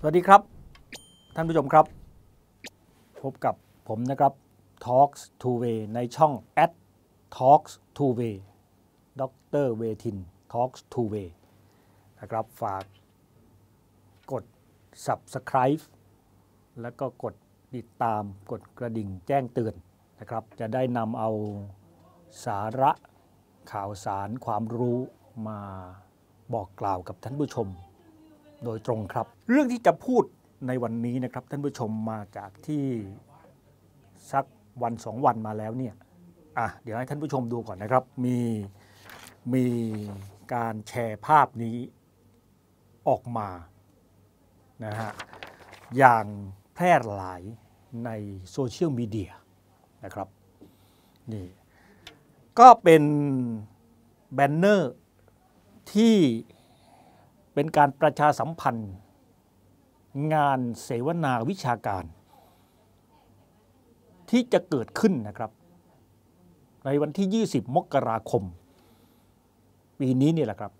สวัสดีครับ ท่านผู้ชมครับ พบกับผมนะครับ Talks to Way ในช่อง at Talks to Way ดรเวทิน Talks to Way นะครับฝากกด subscribe แล้วก็กดติดตามกดกระดิ่งแจ้งเตือนนะครับจะได้นำเอาสาระข่าวสารความรู้มาบอกกล่าวกับท่านผู้ชมโดยตรงครับ เรื่องที่จะพูดในวันนี้นะครับ ท่านผู้ชมมาจากที่ สักวันสองวันมาแล้วเนี่ยอ่ะเดี๋ยวให้ท่านผู้ชมดูก่อนนะครับ มีมีการแชร์ภาพนี้ออกมานะฮะอย่างแพร่หลายในโซเชียลมีเดียนะครับนี่ก็เป็นแบนเนอร์ ที่เป็นการประชาสัมพันธ์ งานเสวนาวิชาการ ที่จะเกิดขึ้นนะครับ ในวันที่ 20 มกราคม ปีนี้นี่แหละครับ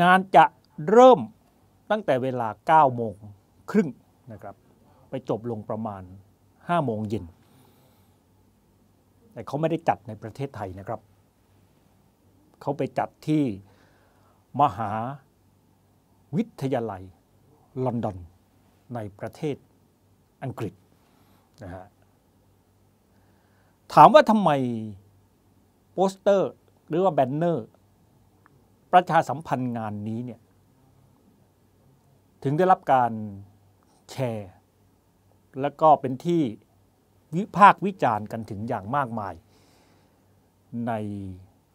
งานจะเริ่มตั้งแต่เวลา 9 โมงครึ่งนะครับ ไปจบลงประมาณ 5 โมงเย็นแต่เขาไม่ได้จัดในประเทศไทยนะครับเขาไปจัดที่มหาวิทยาลัยลอนดอนในประเทศอังกฤษนะฮะถามว่าทำไมโปสเตอร์หรือว่าแบนเนอร์ ประชาสัมพันธ์งานนี้เนี่ยถึงได้รับการแชร์ และก็เป็นที่วิพากษ์วิจารณ์กันถึงอย่างมากมายใน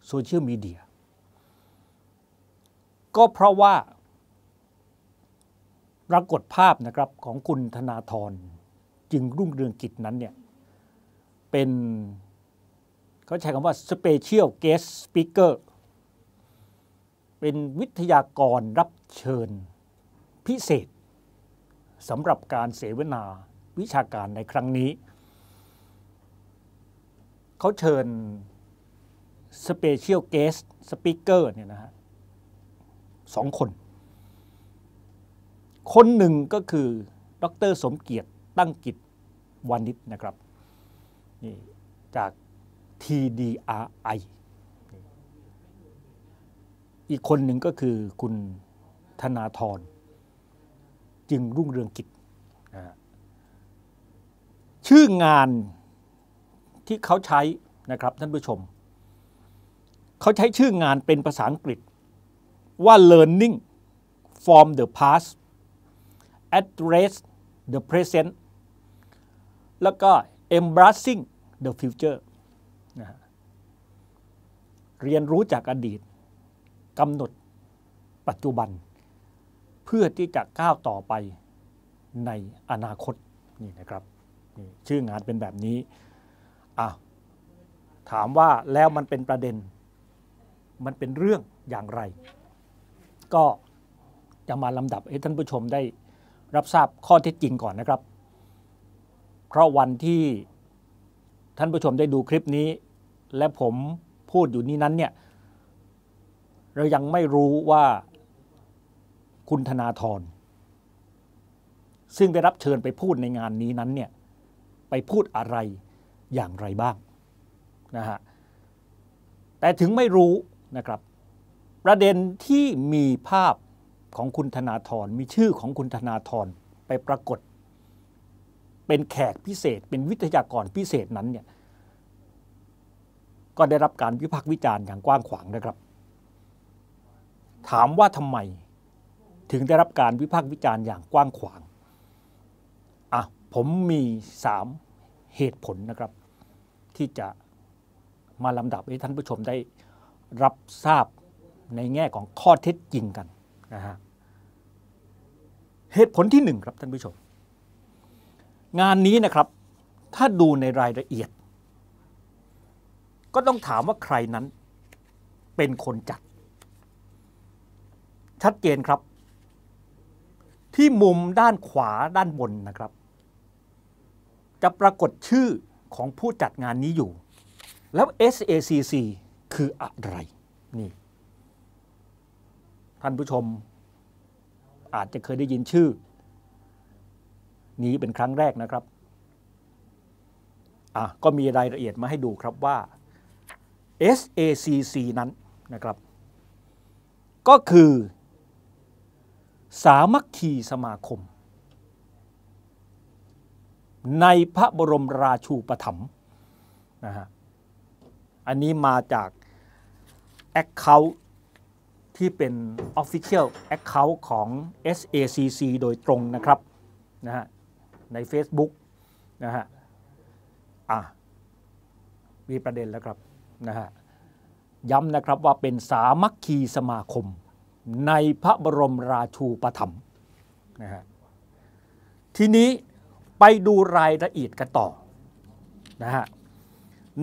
โซเชียลมีเดียก็เพราะว่าปรากฏภาพนะครับของคุณธนาธรจึงรุ่งเรืองกิจนั้นเนี่ยเป็นเขาใช้คำว่า special guest speaker เป็นวิทยากรรับเชิญพิเศษสำหรับการเสวนาวิชาการในครั้งนี้ เขาเชิญ special guest speaker เนี่ยนะฮะสองคน คนหนึ่งก็คือ ดร สมเกียรติ ตั้งกิจ วานิชนะครับนี่จาก TDRI อีกคนหนึ่งก็คือคุณธนาธรจึงรุ่งเรืองกิจ ชื่องานที่เขาใช้นะครับท่านผู้ชม เขาใช้ชื่องานเป็นภาษาอังกฤษว่า learning from the past address the present แล้วก็ embracing the future นะเรียนรู้จากอดีตกำหนดปัจจุบัน เพื่อที่จะก้าวต่อไปในอนาคตนี่นะครับนี่ชื่องานเป็นแบบนี้อ่ะถามว่าแล้วมันเป็นประเด็น มันเป็นเรื่องอย่างไรก็จะมาลำดับให้ท่านผู้ชมได้รับทราบข้อเท็จจริงก่อนนะครับ เพราะวันที่ท่านผู้ชมได้ดูคลิปนี้ และผมพูดอยู่นี้นั้นเนี่ยเรายังไม่รู้ว่าคุณธนาธรซึ่งได้รับเชิญไปพูดในงานนี้นั้นเนี่ยไปพูดอะไรอย่างไรบ้างนะฮะแต่ถึงไม่รู้นะครับประเด็นที่มีภาพของคุณธนาธรมีชื่อของคุณธนาธรไปปรากฏ เป็นแขกพิเศษเป็นวิทยากรพิเศษนั้นเนี่ยก็ได้รับการวิพากษ์วิจารณ์อย่างกว้างขวางนะครับ ถามว่าทำไมถึงได้รับการวิพากษ์วิจารณ์อย่างกว้างขวางอ่ะผมมีสามเหตุผลนะครับ ที่จะมาลำดับให้ท่านผู้ชมได้รับทราบในแง่ของข้อเท็จจริงกันนะฮะเหตุผลที่หนึ่งครับท่านผู้ชม งานนี้นะครับถ้าดูในรายละเอียด ก็ต้องถามว่าใครนั้นเป็นคนจัด ชัดเจนครับ ที่มุมด้านขวาด้านบนนะครับ จะปรากฏชื่อของผู้จัดงานนี้อยู่ แล้ว SACC คืออะไรนี่ท่านผู้ชม อาจจะเคยได้ยินชื่อ นี้เป็นครั้งแรกนะครับอ่ะก็มีรายละเอียดมาให้ดูครับว่า SACC นั้นนะครับ ก็คือสามัคคีสมาคม ในพระบรมราชูปถัมภ์นะฮะอันนี้มาจาก Account ที่เป็น Official Account ของ SACC โดยตรงนะครับนะฮะใน Facebook นะฮะอ่ะมีประเด็นแล้วครับนะฮะย้ำนะครับว่าเป็นสามัคคีสมาคม ในพระบรมราชูปถัมภ์นะฮะทีนี้ไปดูรายละเอียดกันต่อนะฮะ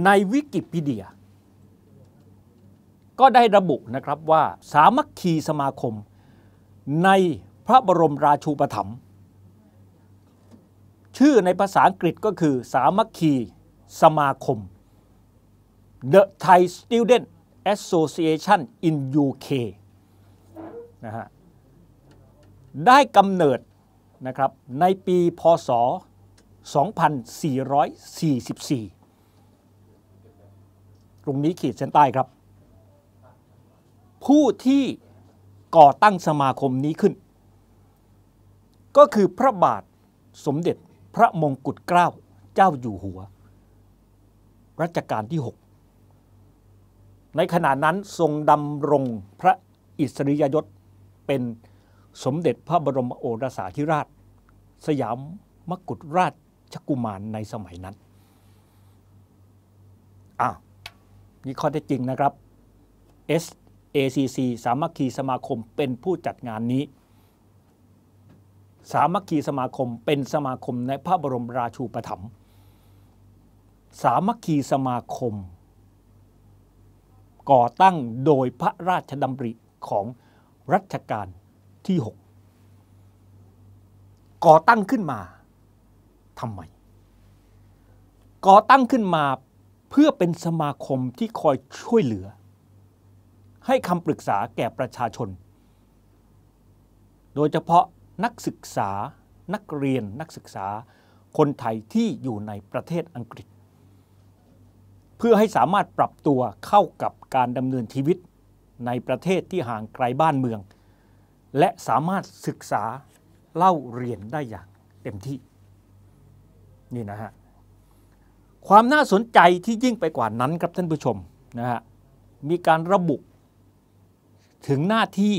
ในวิกิพีเดียก็ได้ระบุนะครับว่าสามัคคีสมาคมในพระบรมราชูปถัมภ์ชื่อในภาษาอังกฤษก็คือสามัคคีสมาคม The Thai Student Association in UK นะฮะได้กำเนิดนะครับในปีพศ 2444 ตรงนี้ขีดเส้นใต้ครับผู้ที่ก่อตั้งสมาคมนี้ขึ้น ก็คือพระบาทสมเด็จพระมงกุฎเกล้าเจ้าอยู่หัว รัชกาลที่ 6 ในขณะนั้นทรงดำรงพระอิสริยยศเป็นสมเด็จพระบรมโอรสาธิราช สยามมกุฎราชกุมารในสมัยนั้น อ่ะ นี่ข้อเท็จจริงนะครับ S ACC สามัคคีสมาคมเป็นผู้จัดงานนี้ สามัคคีสมาคมเป็นสมาคมในพระบรมราชูปถัมภ์สามัคคีสมาคม ก่อตั้งโดยพระราชดำริของรัชกาลที่6ก่อตั้งขึ้นมาทำไมก่อตั้งขึ้นมาเพื่อเป็นสมาคมที่คอยช่วยเหลือให้คำปรึกษาแก่ประชาชน โดยเฉพาะนักศึกษา นักเรียน นักศึกษา คนไทยที่อยู่ในประเทศอังกฤษ เพื่อให้สามารถปรับตัวเข้ากับการดำเนินชีวิตในประเทศที่ห่างไกลบ้านเมือง และสามารถศึกษาเล่าเรียนได้อย่างเต็มที่ นี่นะฮะ ความน่าสนใจที่ยิ่งไปกว่านั้นครับท่านผู้ชมนะฮะ มีการระบุถึงหน้าที่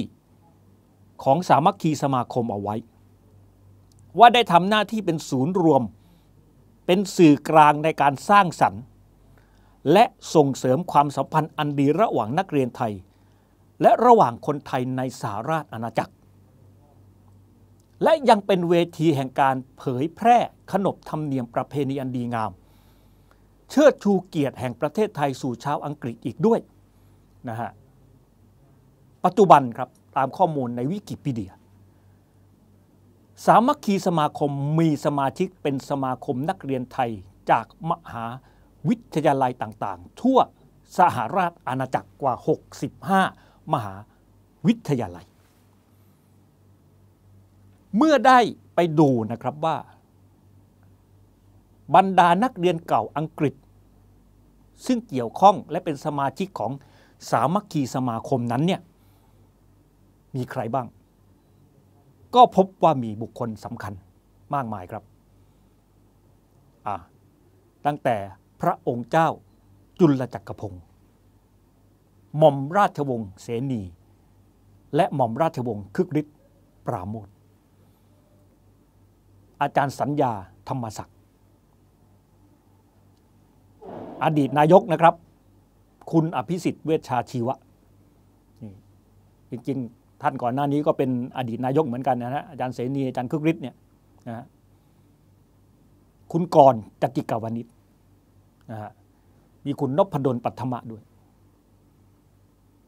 ของสามัคคีสมาคมเอาไว้ ว่าได้ทำหน้าที่เป็นศูนย์รวม เป็นสื่อกลางในการสร้างสรรค์ และส่งเสริมความสัมพันธ์อันดีระหว่างนักเรียนไทย และระหว่างคนไทยในสหราชอาณาจักร และยังเป็นเวทีแห่งการเผยแพร่ขนบธรรมเนียมประเพณีอันดีงาม เชิดชูเกียรติแห่งประเทศไทยสู่ชาวอังกฤษอีกด้วยนะฮะปัจจุบัน ครับตามข้อมูลในวิกิพีเดีย สามัคคีสมาคมมีสมาชิกเป็นสมาคมนักเรียนไทยจากมหาวิทยาลัยต่าง ๆ ทั่วสหราชอาณาจักรกว่า 65 มหาวิทยาลัย เมื่อได้ไปดูนะครับว่า บรรดานักเรียนเก่าอังกฤษ ซึ่งเกี่ยวข้องและเป็นสมาชิกของสามัคคีสมาคมนั้นเนี่ยมีใครบ้าง ก็พบว่ามีบุคคลสำคัญมากมายครับ ตั้งแต่พระองค์เจ้าจุลจักรพงศ์หม่อมราชวงศ์เสนี และหม่อมราชวงศ์คึกฤทธิ์ปราโมทอาจารย์สัญญาธรรมศักดิ์อดีตนายกนะครับ คุณอภิสิทธิ์เวชชาชีวะจริงท่านก่อนหน้านี้ก็เป็นอดีตนายกเหมือนกันนะฮะอาจารย์เสนีอาจารย์คึกฤทธิ์เนี่ยนะฮะคุณกรจติกาวนิชนะฮะมีคุณนพดลปัทมะด้วย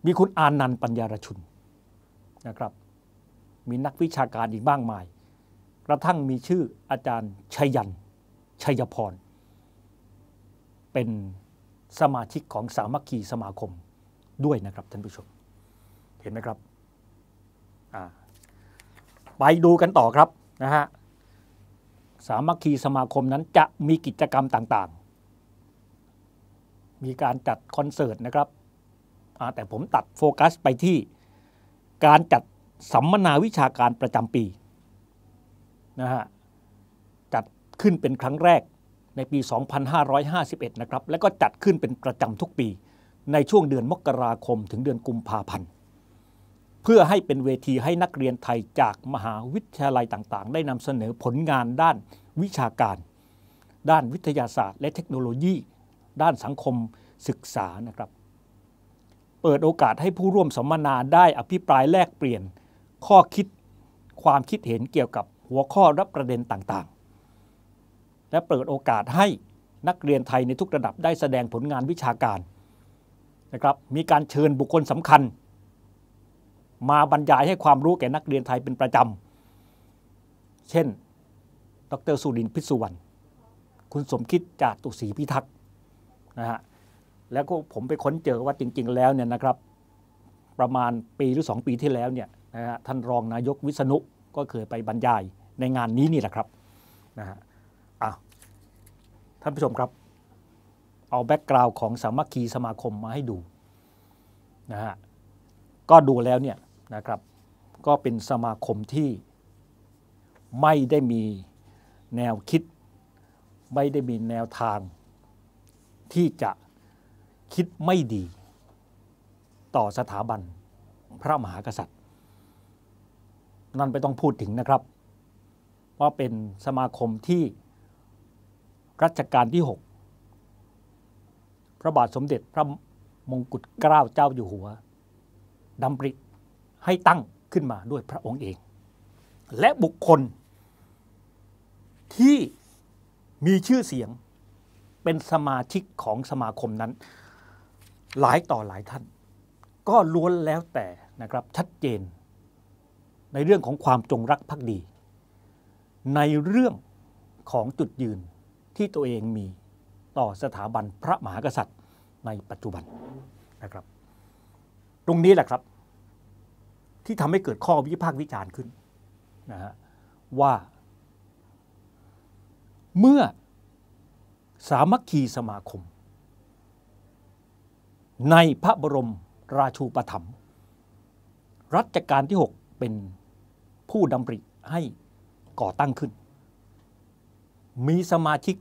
มีคุณอานันต์ปัญญารชุนนะครับ มีนักวิชาการอีกบ้างมายกระทั่งมีชื่ออาจารย์ชัยยันชัยพรเป็นสมาชิกของสามัคคีสมาคมด้วยนะครับท่านผู้ชมเห็นไหมครับไปดูกันต่อครับนะฮะสามัคคีสมาคมนั้นจะมีกิจกรรมต่างๆ มีการจัดคอนเสิร์ตนะครับแต่ผมตัดโฟกัสไปที่ การจัดสัมมนาวิชาการประจำปีนะฮะจัดขึ้นเป็นครั้งแรกในปี 2551นะครับและก็จัดขึ้นเป็นประจำทุกปี ในช่วงเดือนมกราคมถึงเดือนกุมภาพันธ์เพื่อให้เป็นเวทีให้นักเรียนไทยจากมหาวิทยาลัยต่างๆ ได้นำเสนอผลงาน ด้านวิชาการ ด้านวิทยาศาสตร์ และเทคโนโลยี ด้านสังคมศึกษานะครับ เปิดโอกาสให้ผู้ร่วมสัมมนาได้ อภิปรายแลกเปลี่ยนข้อคิดความคิดเห็นเกี่ยวกับหัวข้อรับประเด็นต่างๆ และเปิดโอกาสให้นักเรียนไทยในทุกระดับได้แสดงผลงานวิชาการนะครับ มีการเชิญบุคคลสำคัญมาบรรยายให้ความรู้แก่นักเรียนไทยเป็นประจำ เช่น ดรสุรินทร์พิสุวรรณคุณสมคิดจากตุศรีพิทักษ์ นะฮะ แล้วก็ผมไปค้นเจอว่าจริงๆแล้วเนี่ยนะครับ ประมาณปีหรือ2ปีที่แล้วเนี่ยนะฮะ ท่านรองนายกวิษณุก็เคยไปบรรยายในงานนี้นี่แหละครับ นะฮะอ้าวท่านผู้ชมครับ เอาแบ็กกราวน์ของสามัคคีสมาคมมาให้ดูนะฮะ ก็ดูแล้วเนี่ยนะครับ ก็เป็นสมาคมที่ไม่ได้มีแนวคิด ไม่ได้มีแนวทาง ที่จะคิดไม่ดี ต่อสถาบันพระมหากษัตริย์ นั่นไม่ต้องพูดถึงนะครับ ว่าเป็นสมาคมที่รัชกาลที่6พระบาทสมเด็จพระมงกุฎเกล้าเจ้าอยู่หัว ดำริให้ตั้งขึ้นมาด้วยพระองค์เอง และบุคคลที่มีชื่อเสียงเป็นสมาชิกของสมาคมนั้น หลายต่อหลายท่าน ก็ล้วนแล้วแต่นะครับชัดเจนในเรื่องของความจงรักภักดี ในเรื่องของจุดยืนที่ตัวเองมีต่อสถาบันพระมหากษัตริย์ในปัจจุบันนะครับ ตรงนี้แหละครับที่ทำให้เกิดข้อวิพากษ์วิจารณ์ขึ้นนะฮะว่าเมื่อสามัคคีสมาคม ในพระบรมราชูปถัมภ์รัชกาลที่ 6 เป็นผู้ดำริให้ก่อตั้งขึ้น มีสมาชิก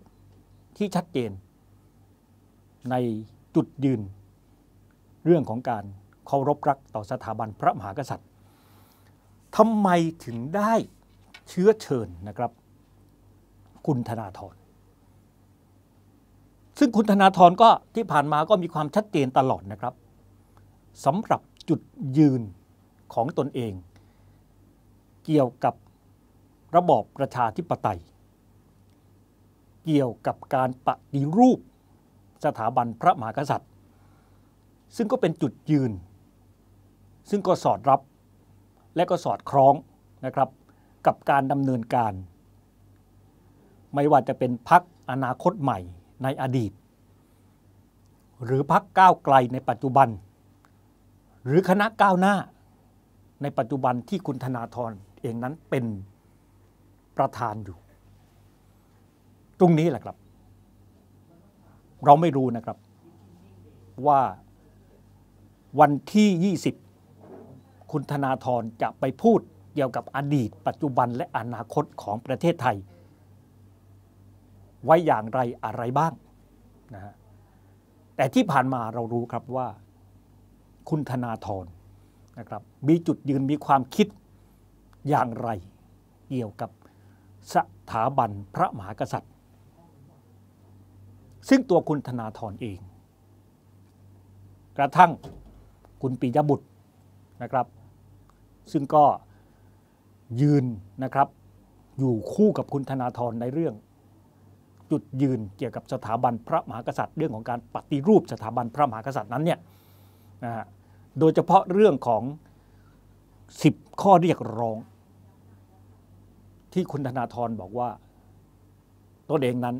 ที่ชัดเจน ในจุดยืน เรื่องของการเคารพรักต่อสถาบันพระมหากษัตริย์ทำไมถึงได้เชื้อเชิญนะครับ คุณธนาธรซึ่งคุณธนาธรก็ที่ผ่านมาก็มีความชัดเจนตลอดนะครับสำหรับจุดยืนของตนเอง เกี่ยวกับระบอบประชาธิปไตย เกี่ยวกับการปฏิรูปสถาบันพระมหากษัตริย์ ซึ่งก็เป็นจุดยืน ซึ่งก็สอดรับและก็สอดคล้องนะครับกับการดำเนินการ ไม่ว่าจะเป็นพักอนาคตใหม่ในอดีต หรือพักก้าวไกลในปัจจุบัน หรือคณะก้าวหน้า ในปัจจุบันที่คุณธนาธรเองนั้นเป็นประธานอยู่ ตรงนี้แหละครับ เราไม่รู้นะครับว่าวันที่ 20คุณธนาธรจะไปพูดเกี่ยวกับอดีตปัจจุบันและอนาคตของประเทศไทย ไว้อย่างไรอะไรบ้างนะฮะแต่ที่ผ่านมาเรารู้ครับว่าคุณธนาธรนะครับ มีจุดยืนมีความคิดอย่างไร เกี่ยวกับสถาบันพระมหากษัตริย์ ซึ่งตัวคุณธนาธรเอง กระทั่งคุณปิยบุตรนะครับซึ่งก็ยืนนะครับ อยู่คู่กับคุณธนาธรในเรื่อง จุดยืนเกี่ยวกับสถาบันพระมหากษัตริย์ เรื่องของการปฏิรูปสถาบันพระมหากษัตริย์นั้นเนี่ยนะฮะโดยเฉพาะเรื่องของ 10ข้อเรียกร้อง ที่คุณธนาธรบอกว่าตนเองนั้น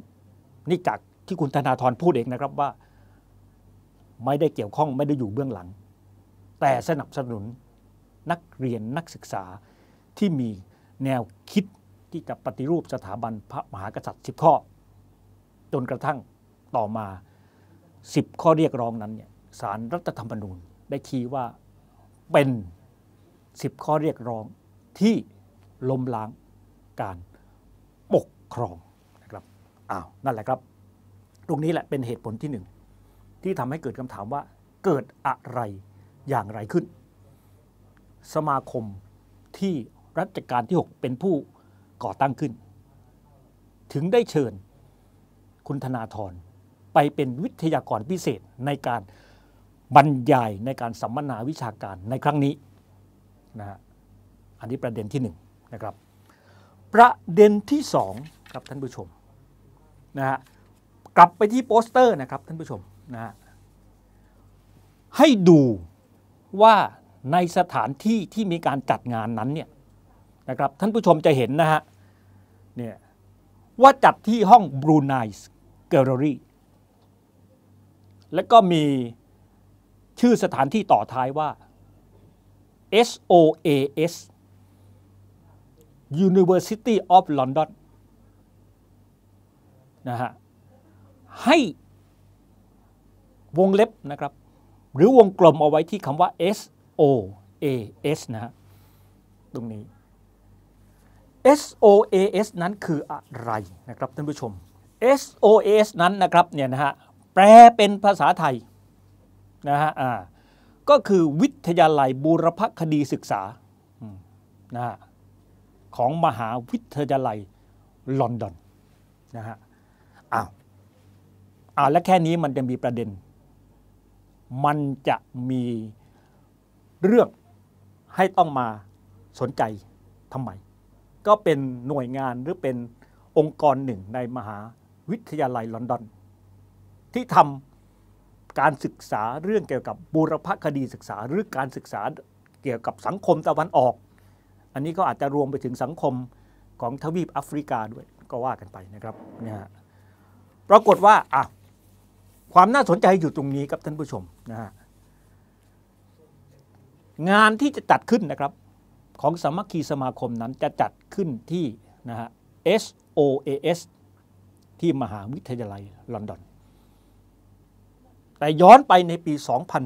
นี่จากที่คุณธนาธรพูดเองนะครับว่าไม่ได้เกี่ยวข้องไม่ได้อยู่เบื้องหลัง แต่สนับสนุนนักเรียนนักศึกษาที่มีแนวคิดที่จะปฏิรูปสถาบันพระมหากษัตริย์10 ข้อ จนกระทั่งต่อมา 10 ข้อเรียกร้องนั้นเนี่ยสารรัฐธรรมนูญ ได้ชี้ว่าเป็น 10 ข้อเรียกร้องที่ล้มล้างการปกครองนะครับอ้าวนั่นแหละครับ ตรงนี้แหละเป็นเหตุผลที่หนึ่ง ที่ทำให้เกิดคำถามว่าเกิดอะไรอย่างไรขึ้นสมาคมที่รัชกาลที่ 6 เป็นผู้ก่อตั้งขึ้น ถึงได้เชิญคุณธนาธรไปเป็นวิทยากรพิเศษในการบรรยายในการสัมมนาวิชาการในครั้งนี้นะฮะอันนี้ประเด็นที่1นนะครับประเด็นที่ 2 ครับท่านผู้ชมนะฮะกลับไปที่โปสเตอร์นะครับท่านผู้ชมนะฮะให้ดูว่าในสถานที่ที่มีการจัดงานนั้นเนี่ยนะครับท่านผู้ชมจะเห็นนะฮะเนี่ยว่าจัดที่ห้องบรูไนส์เกลเลอรี่และก็มีชื่อสถานที่ต่อท้ายว่า SOAS University of London นะฮะให้วงเล็บนะครับหรือวงกลมเอาไว้ที่คำว่า S O A S นะฮะตรงนี้ SOAS นั้นคืออะไรนะครับ ท่านผู้ชม SOAS นั้นนะครับเนี่ยนะฮะแปลเป็นภาษาไทยนะฮะอ่าก็คือวิทยาลัยบูรพคดีศึกษานะฮะของมหาวิทยาลัยลอนดอนนะฮะอ้าวอ้าวและแค่นี้มันจะมีประเด็น มันจะมีเรื่องให้ต้องมาสนใจทำไมก็เป็นหน่วยงานหรือเป็นองค์กรหนึ่งในมหาวิทยาลัยลอนดอนที่ทำการศึกษาเรื่องเกี่ยวกับบูรพคดีศึกษา หรือการศึกษาเกี่ยวกับสังคมตะวันออก อันนี้ก็อาจจะรวมไปถึงสังคมของทวีปแอฟริกาด้วยก็ว่ากันไปนะครับเนี่ยปรากฏว่าอ่ะความน่าสนใจอยู่ตรงนี้กับท่านผู้ชมนะฮะงานที่จะจัดขึ้นนะครับของสมัคคีสมาคมนั้นจะจัดขึ้นที่นะฮะ SOAS ที่มหาวิทยาลัย ลอนดอน แต่ย้อนไปในปี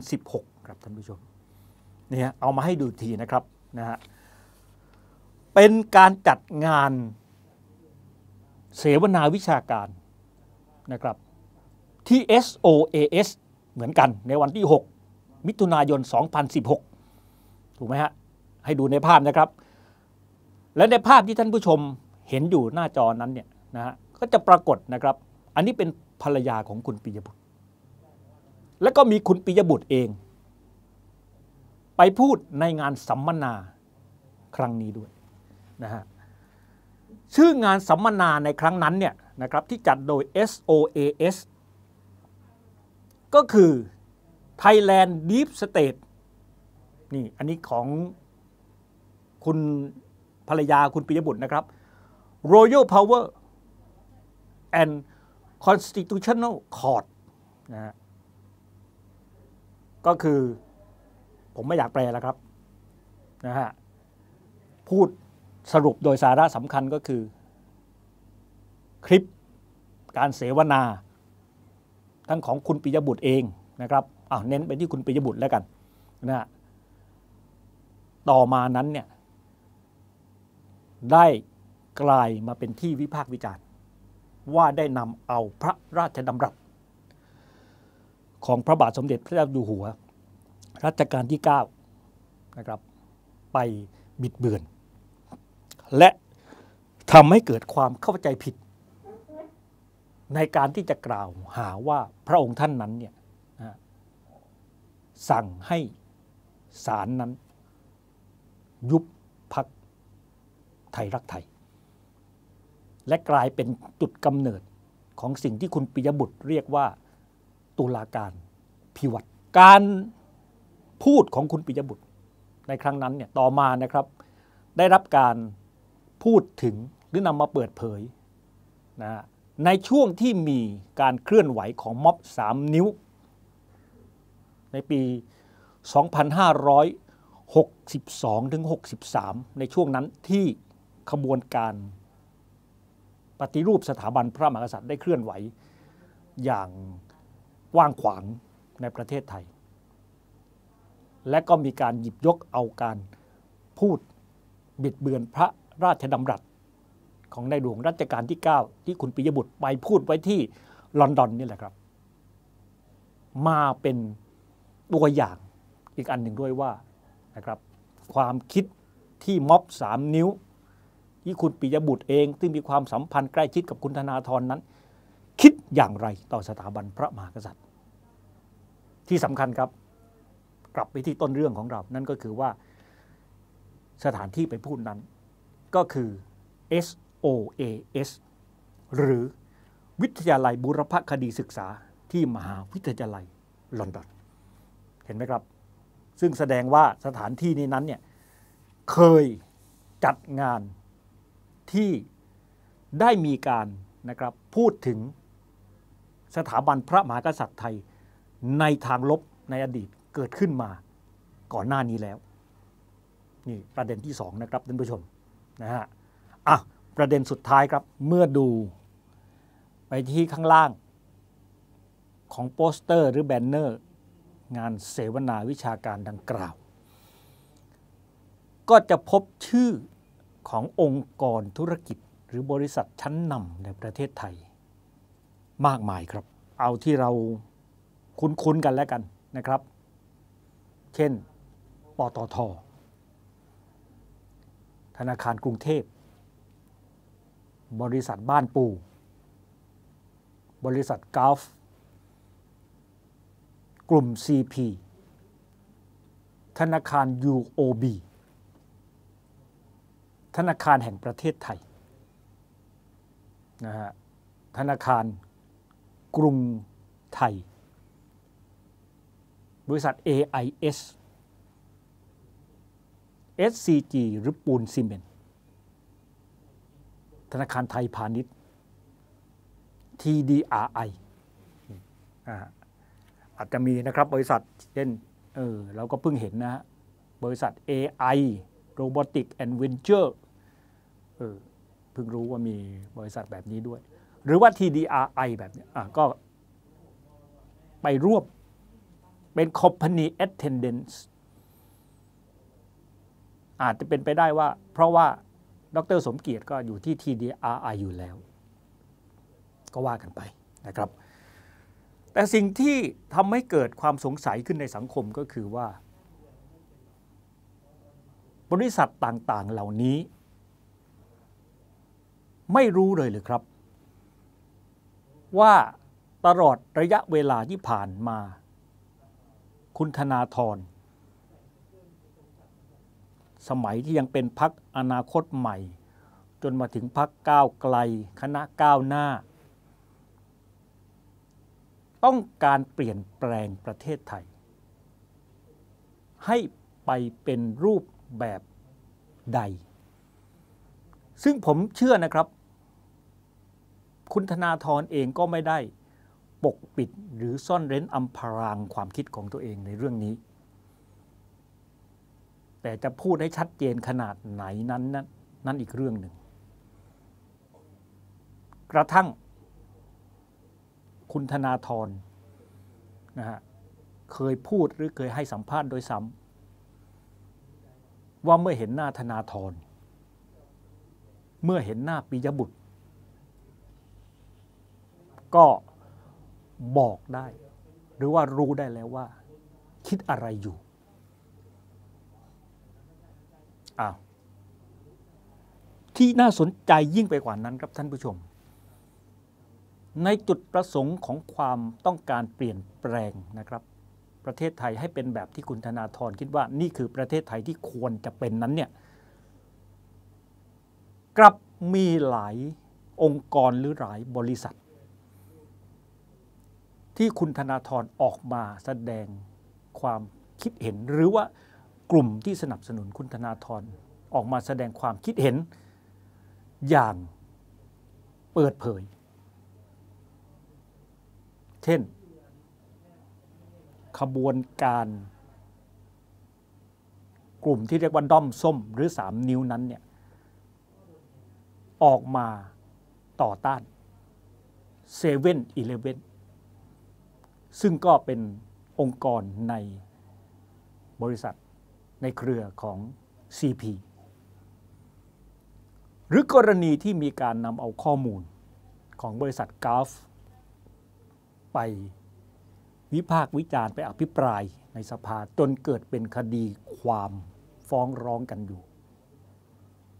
2016ครับท่านผู้ชม เนี่ย เอามาให้ดูทีนะครับนะฮะเป็นการจัดงานเสวนาวิชาการนะครับที่ SOAS เหมือนกันในวันที่ 6 มิถุนายน 2016ถูกไหมฮะ ให้ดูในภาพนะครับ และในภาพที่ท่านผู้ชมเห็นอยู่หน้าจอนั้นเนี่ยนะฮะก็จะปรากฏนะครับ อันนี้เป็นภรรยาของคุณปิยบุตร และก็มีคุณปิยบุตรเอง ไปพูดในงานสัมมนาครั้งนี้ด้วยนะฮะชื่องานสัมมนาในครั้งนั้นเนี่ยนะครับที่จัดโดย SOAS ก็คือ Thailand Deep State นี่อันนี้ของคุณภรรยาคุณปิยบุตรนะครับ Royal Power and Constitutional Court นะฮะ ก็คือผมไม่อยากแปลแล้วครับนะฮะ พูดสรุปโดยสาระสำคัญก็คือ คลิปการเสวนาทั้งของคุณปิยบุตรเองนะครับ อ้าวเน้นไปที่คุณปิยบุตรแล้วกัน นะฮะต่อมานั้นเนี่ย ได้กลายมาเป็นที่วิพากษ์วิจารณ์ว่าได้นำเอาพระราชดำรัสของพระบาทสมเด็จพระเจ้าอยู่หัว รัชกาลที่9นะครับไปบิดเบือน และทำให้เกิดความเข้าใจผิด ในการที่จะกล่าวหาว่าพระองค์ท่านนั้นเนี่ยสั่งให้ศาลนั้นยุบพักไทยรักไทย และกลายเป็นจุดกำเนิดของสิ่งที่คุณปิยบุตรเรียกว่าตุลาการพิวัตรการพูดของคุณปิยบุตรในครั้งนั้นเนี่ยต่อมานะครับ ได้รับการพูดถึงหรือนำมาเปิดเผยนะในช่วงที่มีการเคลื่อนไหวของม็อบ 3 นิ้ว ในปี 2500 62ถึง63 ในช่วงนั้นที่ขบวนการปฏิรูปสถาบันพระมหากษัตริย์ได้เคลื่อนไหว อย่างกว้างขวางในประเทศไทย และก็มีการหยิบยกเอาการพูดบิดเบือนพระราชดำรัสของในหลวงรัชกาลที่ 9 ที่คุณปิยบุตร ไปพูดไว้ที่ลอนดอนนี่แหละครับ มาเป็นตัวอย่างอีกอันหนึ่งด้วยว่านะครับความคิดที่ม็อบ3 นิ้วที่คุณปิยบุตรเอง ซึ่งมีความสัมพันธ์ใกล้ชิดกับคุณธนาธรนั้น คิดอย่างไรต่อสถาบันพระมหากษัตริย์ ที่สำคัญครับกลับไปที่ต้นเรื่องของเรานั่นก็คือว่าสถานที่ไปพูดนั้น ก็คือ SOAS หรือวิทยาลัยบุรพคดีศึกษาที่มหาวิทยาลัยลอนดอนเห็นไหมครับซึ่งแสดงว่าสถานที่นี้นั้นเนี่ยเคยจัดงานที่ได้มีการนะครับพูดถึงสถาบันพระมหากษัตริย์ไทย ในทางลบในอดีตเกิดขึ้นมาก่อนหน้านี้แล้วนี่ประเด็นที่สองนะครับท่านผู้ชมนะฮะอ่ะประเด็นสุดท้ายครับเมื่อดูไปที่ข้างล่างของโปสเตอร์หรือแบนเนอร์งานเสวนาวิชาการดังกล่าว ก็จะพบชื่อขององค์กรธุรกิจหรือบริษัทชั้นนำในประเทศไทย มากมายครับ เอาที่เราคุ้นๆกันแล้วกันนะครับ เช่นปตทธนาคารกรุงเทพ บริษัทบ้านปู บริษัทกอล์ฟกลุ่ม CP ธนาคาร UOB ธนาคารแห่งประเทศไทยนะฮะธนาคารกรุงไทย บริษัท AIS SCG หรือปูนซีเมนต์ ธนาคารไทยพาณิชย์ TDRI อ่าอาจจะมีนะครับบริษัทเช่นเออเราก็เพิ่งเห็นนะฮะบริษัท AI Robotic and Venture เออเพิ่งรู้ว่ามีบริษัทแบบนี้ด้วย หรือว่า TDRI แบบนี้อ่ะก็ ไปรวบเป็น company attendance อาจจะเป็นไปได้ว่าเพราะว่าดร สมเกียรติก็อยู่ที่ TDRI อยู่แล้ว ก็ว่ากันไปนะครับแต่สิ่งที่ทำให้เกิดความสงสัยขึ้นในสังคมก็คือว่า บริษัทต่างๆเหล่านี้ ไม่รู้เลยหรือครับ ว่าตลอดระยะเวลาที่ผ่านมา คุณธนาธรสมัยที่ยังเป็นพักอนาคตใหม่ จนมาถึงพักก้าวไกล คณะก้าวหน้าต้องการเปลี่ยนแปลงประเทศไทย ให้ไปเป็นรูปแบบใด ซึ่งผมเชื่อนะครับ คุณธนาธรเองก็ไม่ได้ ปกปิดหรือซ่อนเร้นอำพรางความคิดของตัวเองในเรื่องนี้ แต่จะพูดให้ชัดเจนขนาดไหนนั้นนั้นอีกเรื่องหนึ่ง กระทั่งคุณธนาธรนะฮะเคยพูดหรือเคยให้สัมภาษณ์โดยซ้ำว่าเมื่อเห็นหน้าธนาธรเมื่อเห็นหน้าปิยบุตร ก็บอกได้ หรือว่ารู้ได้แล้วว่า คิดอะไรอยู่อ้าวที่น่าสนใจยิ่งไปกว่านั้นครับท่านผู้ชมในจุดประสงค์ของความต้องการเปลี่ยนแปลงนะครับ ประเทศไทยให้เป็นแบบที่คุณธนาธรคิดว่านี่คือประเทศไทยที่ควรจะเป็นนั้นเนี่ยกลับมีหลายองค์กรหรือหลายบริษัท ที่คุณธนาธรออกมาแสดงความคิดเห็น หรือว่ากลุ่มที่สนับสนุนคุณธนาธรออกมาแสดงความคิดเห็นอย่างเปิดเผยเช่นขบวนการกลุ่มที่เรียกว่าด้อมส้มหรือ 3 นิ้วนั้นเนี่ยออกมาต่อต้านเซเว่นอีเลเว่นซึ่งก็เป็นองค์กรในบริษัทในเครือของ CP หรือกรณีที่มีการนำเอาข้อมูลของบริษัทกัฟไปวิพากษ์วิจารณ์ไปอภิปรายในสภาจนเกิดเป็นคดีความฟ้องร้องกันอยู่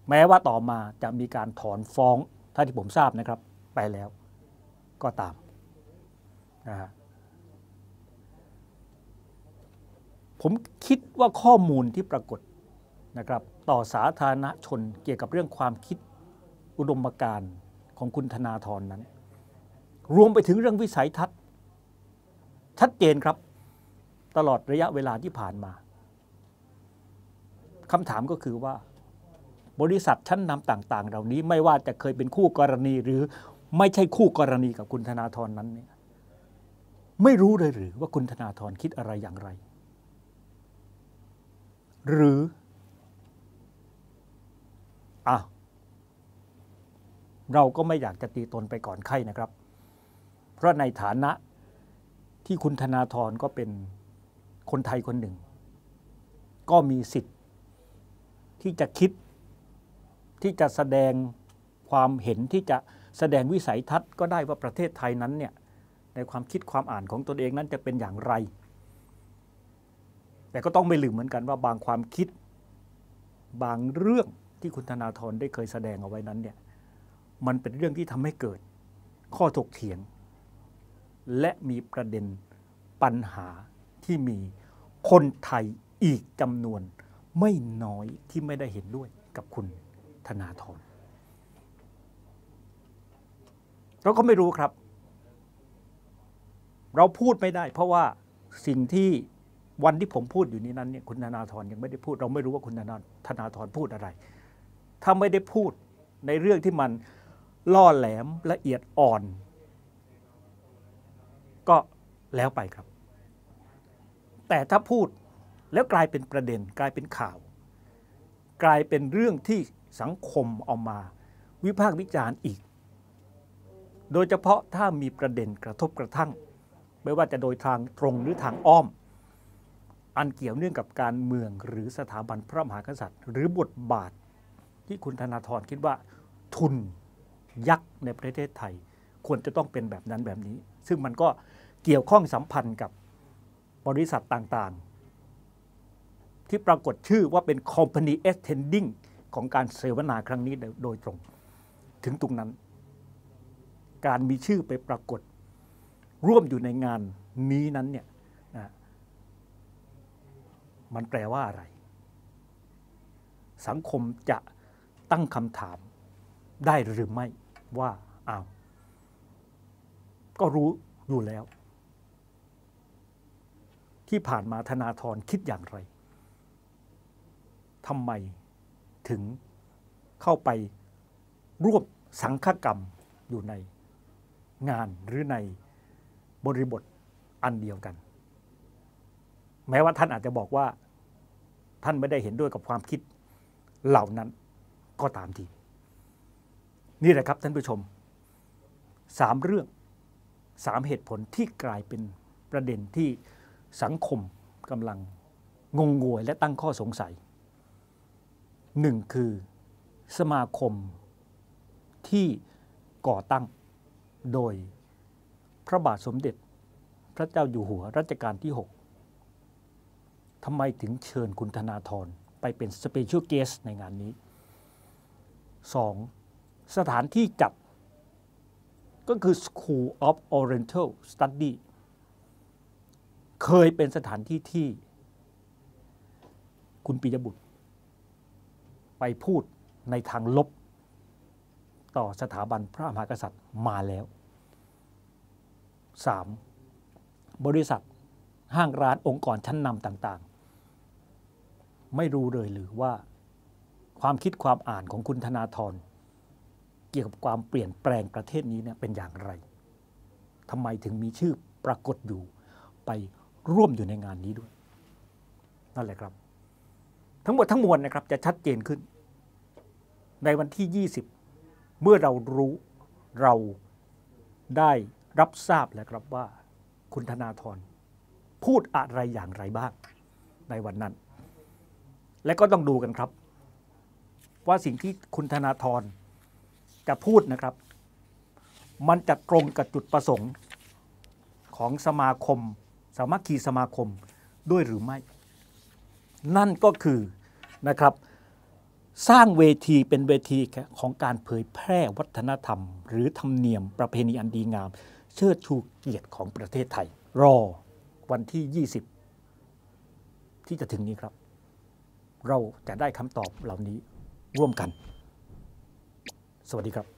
แม้ว่าต่อมาจะมีการถอนฟ้อง ถ้าที่ผมทราบนะครับไปแล้วก็ตามนะฮะผมคิดว่าข้อมูลที่ปรากฏนะครับต่อสาธารณชนเกี่ยวกับเรื่องความคิดอุดมการณ์ของคุณธนาธรนนั้น รวมไปถึงเรื่องวิสัยทัศชัดเจนครับ ตลอดระยะเวลาที่ผ่านมาคำถามก็คือว่า บริษัทชั้นนำต่างๆ เหล่านี้ ไม่ว่าจะเคยเป็นคู่กรณีหรือไม่ใช่คู่กรณีกับคุณธนาธรนนั้นเนี่ยไม่รู้เลยหรือว่าคุณธนาธรคิดอะไรอย่างไร หรืออ่ะเราก็ไม่อยากจะตีตนไปก่อนไข้นะครับ เพราะในฐานะที่คุณธนาธรก็เป็นคนไทยคนหนึ่ง ก็มีสิทธิ์ที่จะคิดที่จะแสดงความเห็นที่จะแสดงวิสัยทัศน์ก็ได้ว่าประเทศไทยนั้นเนี่ยในความคิดความอ่านของตนเองนั้นจะเป็นอย่างไร แต่ก็ต้องไม่ลืมเหมือนกันว่าบางความคิด บางเรื่องที่คุณธนาธรได้เคยแสดงเอาไว้นั้นเนี่ยมันเป็นเรื่องที่ทำให้เกิด ข้อถกเถียงและมีประเด็นปัญหาที่มีคนไทยอีกจำนวนไม่น้อยที่ไม่ได้เห็นด้วยกับคุณธนาธรเราก็ไม่รู้ครับ เราพูดไม่ได้ เพราะว่าสิ่งที่วันที่ผมพูดอยู่นี้นั้นเนี่ยคุณธนาธรยังไม่ได้พูด เราไม่รู้ว่าคุณธนาธนาธรพูดอะไร ถ้าไม่ได้พูดในเรื่องที่มัน ล่อแหลมละเอียดอ่อนก็แล้วไปครับ แต่ถ้าพูดแล้วกลายเป็นประเด็นกลายเป็นข่าว กลายเป็นเรื่องที่สังคมเอามาวิพากษ์วิจารณ์อีก โดยเฉพาะถ้ามีประเด็นกระทบกระทั่ง ไม่ว่าจะโดยทางตรงหรือทางอ้อม อันเกี่ยวเนื่องกับการเมืองหรือสถาบันพระมหากษัตริย์ หรือบทบาทที่คุณธนาธรคิดว่า ทุนยักษ์ในประเทศไทยควรจะต้องเป็นแบบนั้นแบบนี้ ซึ่งมันก็เกี่ยวข้องสัมพันธ์กับบริษัทต่าง ๆ ที่ปรากฏชื่อว่าเป็น Company อส t e n d i n g ของการเสวนาครั้งนี้โดยตรงถึงตรงนั้น การมีชื่อไปปรากฏร่วมอยู่ในงานนี้นั้นเนี่ยมันแปลว่าอะไร สังคมจะตั้งคำถาม ได้หรือไม่ว่าอ้าวก็รู้อยู่แล้วที่ผ่านมาธนาธรคิดอย่างไร ทำไมถึงเข้าไปร่วมสังฆกรรมอยู่ในงานหรือในบริบทอันเดียวกัน แม้ว่าท่านอาจจะบอกว่าท่านไม่ได้เห็นด้วยกับความคิดเหล่านั้นก็ตามที นี่แหละครับท่านผู้ชมสามเรื่องสามเหตุผลที่กลายเป็นประเด็นที่สังคมกำลังงงงวยและตั้งข้อสงสัยหนึ่งคือสมาคมที่ก่อตั้งโดยพระบาทสมเด็จพระเจ้าอยู่หัวรัชกาลที่ 6ทำไมถึงเชิญคุณธนาธรไปเป็นสเปเชียลเกสในงานนี้ 2. สถานที่จัดก็คือ School of Oriental Study เคยเป็นสถานที่ที่คุณปียบุตร ไปพูดในทางลบต่อสถาบันพระมหากษัตริย์มาแล้ว 3. บริษัทห้างร้านองค์กรชั้นนำต่าง ๆ ไม่รู้เลยหรือว่าความคิดความอ่านของคุณธนาธรเกี่ยวกับความเปลี่ยนแปลงประเทศนี้เนี่ยเป็นอย่างไรทำไมถึงมีชื่อปรากฏอยู่ไปร่วมอยู่ในงานนี้ด้วย นั่นแหละครับ ทั้งหมดทั้งมวลนะครับ จะชัดเจนขึ้น ในวันที่ 20 เมื่อเรารู้เราได้รับทราบแล้วครับว่าคุณธนาธรพูดอะไรอย่างไรบ้างในวันนั้น และก็ต้องดูกันครับ ว่าสิ่งที่คุณธนาธรจะพูดนะครับ มันจะตรงกับจุดประสงค์ของสมาคมสามัคคีสมาคมด้วยหรือไม่ นั่นก็คือนะครับ สร้างเวทีเป็นเวทีของการเผยแพร่วัฒนธรรม หรือธรรมเนียมประเพณีอันดีงาม เชิดชูเกียรติของประเทศไทย รอวันที่ 20 ที่จะถึงนี้ครับ เราจะได้คำตอบเหล่านี้ร่วมกัน สวัสดีครับ